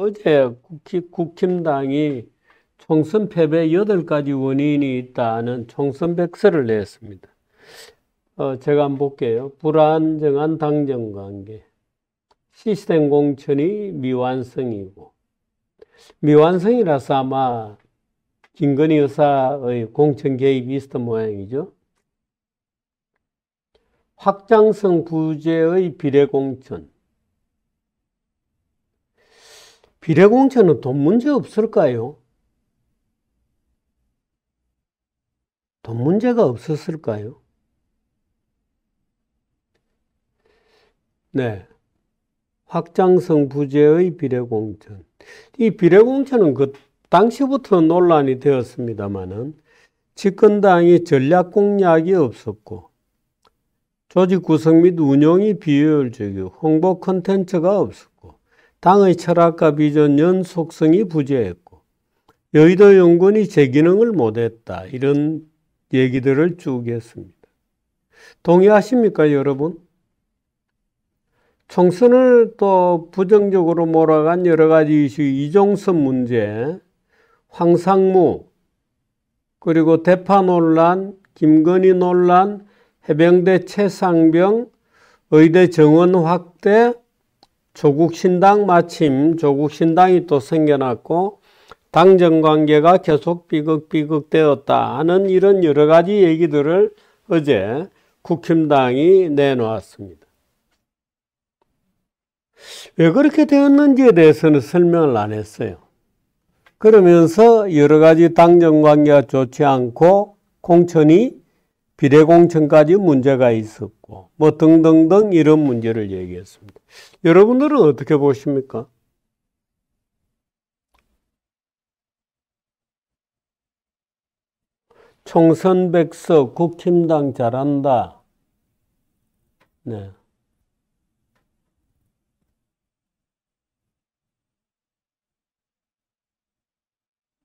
어제 국힘, 당이 총선 패배 8가지 원인이 있다는 총선 백서를 냈습니다. 어, 제가 한번 볼게요. 불안정한 당정 관계. 시스템 공천이 미완성이고, 미완성이라서 아마 김건희 여사의 공천 개입 이스터 모양이죠. 확장성 부재의 비례 공천. 비례공천은 돈 문제 없을까요? 돈 문제가 없었을까요? 네. 확장성 부재의 비례공천. 이 비례공천은 그 당시부터 논란이 되었습니다만은 집권당이 전략 공약이 없었고 조직 구성 및 운영이 비효율적이고 홍보 컨텐츠가 없었고 당의 철학과 비전 연속성이 부재했고 여의도 연구원이 제 기능을 못했다 이런 얘기들을 쭉 했습니다. 동의하십니까 여러분? 총선을 또 부정적으로 몰아간 여러 가지 이슈 이종섭 문제, 황상무 그리고 대파 논란, 김건희 논란, 해병대 최상병, 의대 정원 확대, 조국 신당 마침 조국 신당이 또 생겨났고 당정 관계가 계속 삐걱삐걱되었다 하는 이런 여러 가지 얘기들을 어제 국힘당이 내놓았습니다. 왜 그렇게 되었는지에 대해서는 설명을 안 했어요. 그러면서 여러 가지 당정 관계가 좋지 않고 공천이 비례공천까지 문제가 있었고 뭐 등등등 이런 문제를 얘기했습니다. 여러분들은 어떻게 보십니까? 총선 백석 국힘당 잘한다. 네.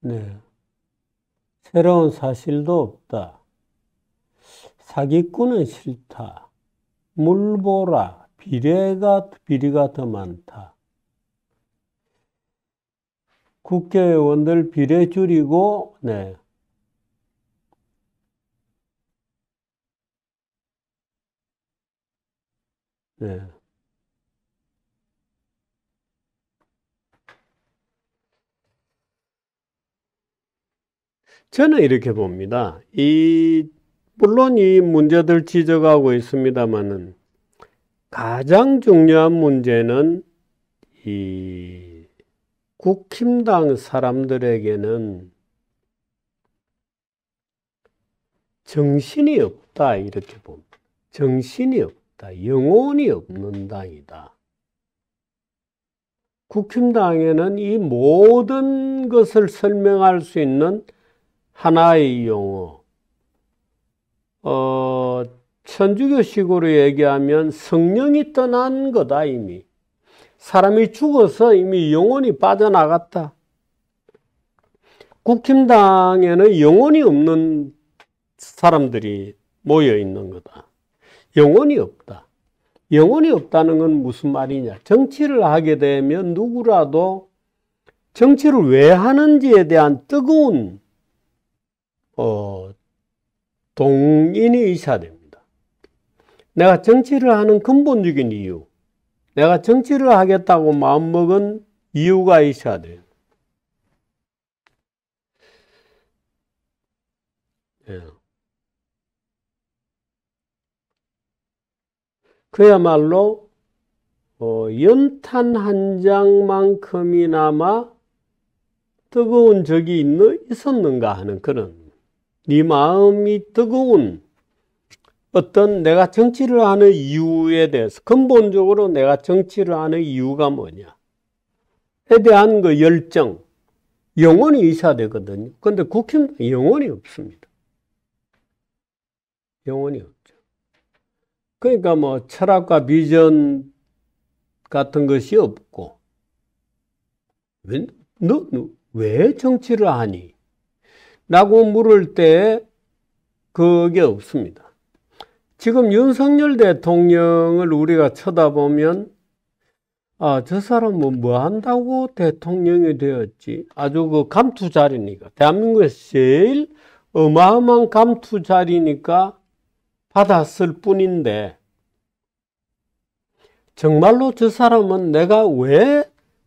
네. 새로운 사실도 없다. 사기꾼은 싫다. 물보라. 비례가, 비리가 더 많다. 국회의원들 비례 줄이고, 네. 네. 저는 이렇게 봅니다. 이, 물론 이 문제들 지적하고 있습니다만은, 가장 중요한 문제는 이 국힘당 사람들에게는 정신이 없다 이렇게 봅니다. 정신이 없다. 영혼이 없는 당이다. 국힘당에는 이 모든 것을 설명할 수 있는 하나의 용어, 어, 천주교식으로 얘기하면 성령이 떠난 거다 이미. 사람이 죽어서 이미 영혼이 빠져나갔다. 국힘당에는 영혼이 없는 사람들이 모여 있는 거다. 영혼이 없다. 영혼이 없다는 건 무슨 말이냐? 정치를 하게 되면 누구라도 정치를 왜 하는지에 대한 뜨거운 어, 동인이 있어야 됩니다. 내가 정치를 하는 근본적인 이유, 내가 정치를 하겠다고 마음먹은 이유가 있어야 돼요. 예. 그야말로 어, 연탄 한 장만큼이나마 뜨거운 적이 있 있었는가 하는 그런 네 마음이 뜨거운 어떤 내가 정치를 하는 이유에 대해서 근본적으로 내가 정치를 하는 이유가 뭐냐에 대한 그 열정 영원히 있어야 되거든요. 근데 국힘 영원히 없습니다. 영원히 없죠. 그러니까 뭐 철학과 비전 같은 것이 없고 왜, 너, 왜 정치를 하니? 라고 물을 때 그게 없습니다. 지금 윤석열 대통령을 우리가 쳐다보면 아, 저 사람은 뭐, 뭐 한다고 대통령이 되었지? 아주 그 감투자리니까. 대한민국에서 제일 어마어마한 감투자리니까 받았을 뿐인데, 정말로 저 사람은 내가 왜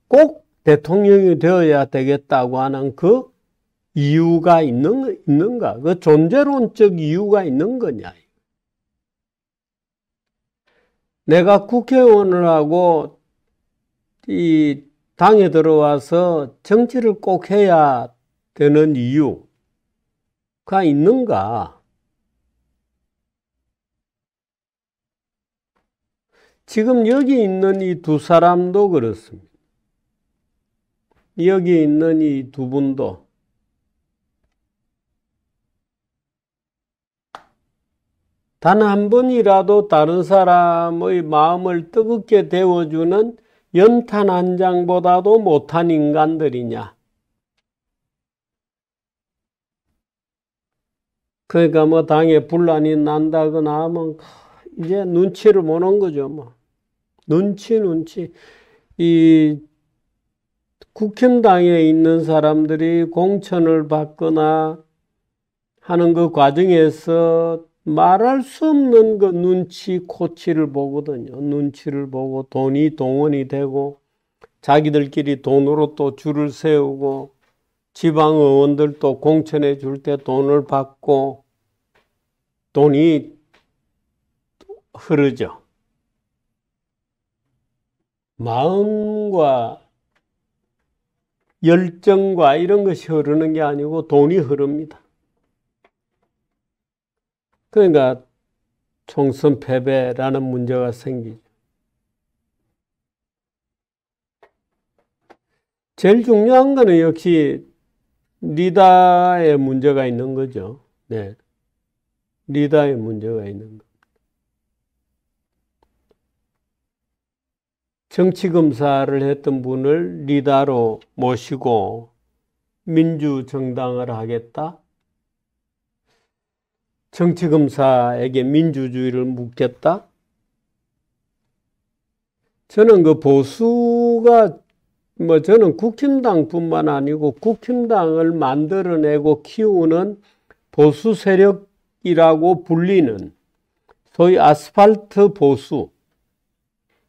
꼭 대통령이 되어야 되겠다고 하는 그 이유가 있는, 있는가? 그 존재론적 이유가 있는 거냐? 내가 국회의원을 하고 이 당에 들어와서 정치를 꼭 해야 되는 이유가 있는가? 지금 여기 있는 이 두 사람도 그렇습니다. 여기 있는 이 두 분도 단한 번이라도 다른 사람의 마음을 뜨겁게 데워주는 연탄 한 장보다도 못한 인간들이냐. 그러니까 뭐 당에 분란이 난다거나 하면 이제 눈치를 보는 거죠. 뭐 눈치 눈치 이 국힘당에 있는 사람들이 공천을 받거나 하는 그 과정에서 말할 수 없는 그 눈치, 코치를 보거든요. 눈치를 보고 돈이 동원이 되고 자기들끼리 돈으로 또 줄을 세우고 지방 의원들 도 공천해 줄 때 돈을 받고 돈이 흐르죠. 마음과 열정과 이런 것이 흐르는 게 아니고 돈이 흐릅니다. 그러니까 총선 패배라는 문제가 생기죠. 제일 중요한 거는 역시 리다의 문제가 있는 거죠. 네. 리다의 문제가 있는 거. 정치검사를 했던 분을 리다로 모시고 민주정당을 하겠다? 정치검사에게 민주주의를 묻겠다? 저는 그 보수가 뭐 저는 국힘당뿐만 아니고 국힘당을 만들어내고 키우는 보수 세력이라고 불리는 소위 아스팔트 보수.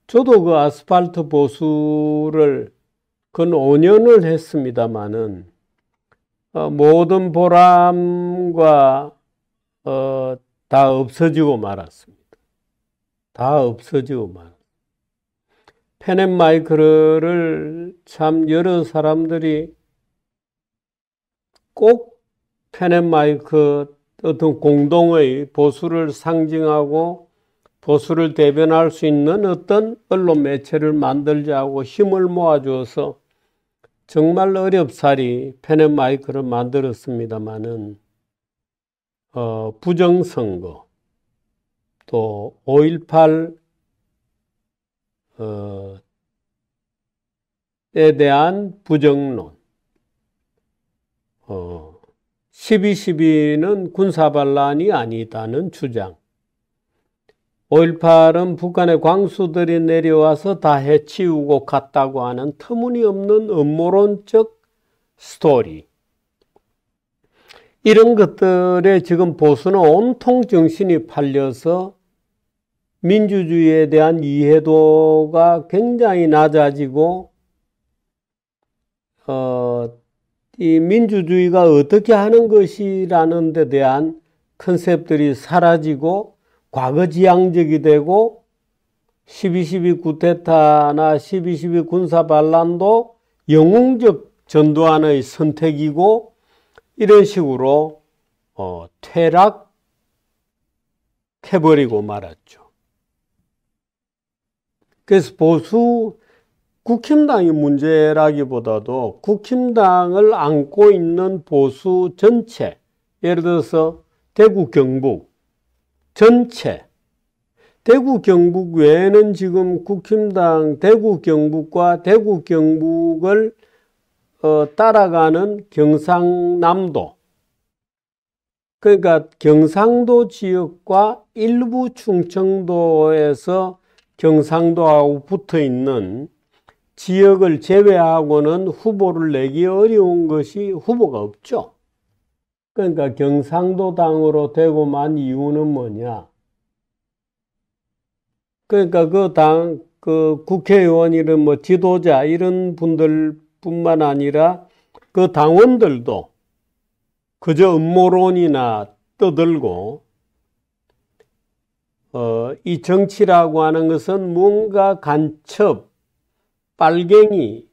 저도 그 아스팔트 보수를 근 5년을 했습니다마는 어, 모든 보람과 어, 다 없어지고 말았습니다. 다 없어지고 말. 페넷마이크를 참 여러 사람들이 꼭 페넷마이크 어떤 공동의 보수를 상징하고 보수를 대변할 수 있는 어떤 언론 매체를 만들자고 힘을 모아주어서 정말 어렵사리 페넷마이크를 만들었습니다마는 어, 부정선거 또5.18 어, 에 대한 부정론 어, 12.12는 군사반란이 아니다는 주장 5.18은 북한의 광수들이 내려와서 다 해치우고 갔다고 하는 터무니없는 음모론적 스토리 이런 것들에 지금 보수는 온통 정신이 팔려서 민주주의에 대한 이해도가 굉장히 낮아지고 어, 이 민주주의가 어떻게 하는 것이라는 데 대한 컨셉들이 사라지고 과거지향적이 되고 12.12 구테타나 12.12 군사반란도 영웅적 전두환의 선택이고 이런 식으로 어, 퇴락해버리고 말았죠. 그래서 보수 국힘당의 문제라기보다도 국힘당을 안고 있는 보수 전체, 예를 들어서 대구 경북 전체, 대구 경북 외에는 지금 국힘당 대구 경북과 대구 경북을 어, 따라가는 경상남도 그러니까 경상도 지역과 일부 충청도에서 경상도하고 붙어 있는 지역을 제외하고는 후보를 내기 어려운 것이 후보가 없죠. 그러니까 경상도당으로 되고만 이유는 뭐냐? 그러니까 그 당, 그 국회의원 이런 뭐 지도자 이런 분들 뿐만 아니라 그 당원들도 그저 음모론이나 떠들고 어, 이 정치라고 하는 것은 뭔가 간첩, 빨갱이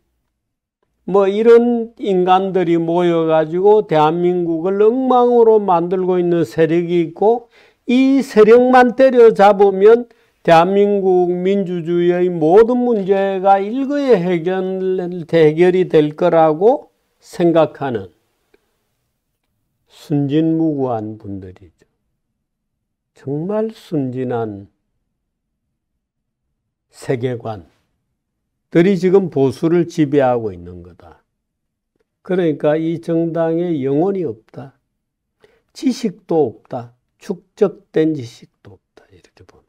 뭐 이런 인간들이 모여가지고 대한민국을 엉망으로 만들고 있는 세력이 있고 이 세력만 때려잡으면 대한민국 민주주의의 모든 문제가 일거에 해결, 해결이 될 거라고 생각하는 순진무구한 분들이죠. 정말 순진한 세계관들이 지금 보수를 지배하고 있는 거다. 그러니까 이 정당에 영혼이 없다. 지식도 없다. 축적된 지식도 없다. 이렇게 보면.